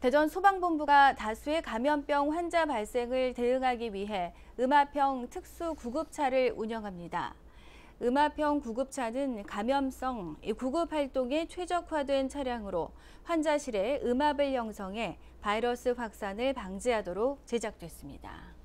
대전 소방본부가 다수의 감염병 환자 발생을 대응하기 위해 음압형 특수 구급차를 운영합니다. 음압형 구급차는 감염성, 구급 활동에 최적화된 차량으로 환자실에 음압을 형성해 바이러스 확산을 방지하도록 제작됐습니다.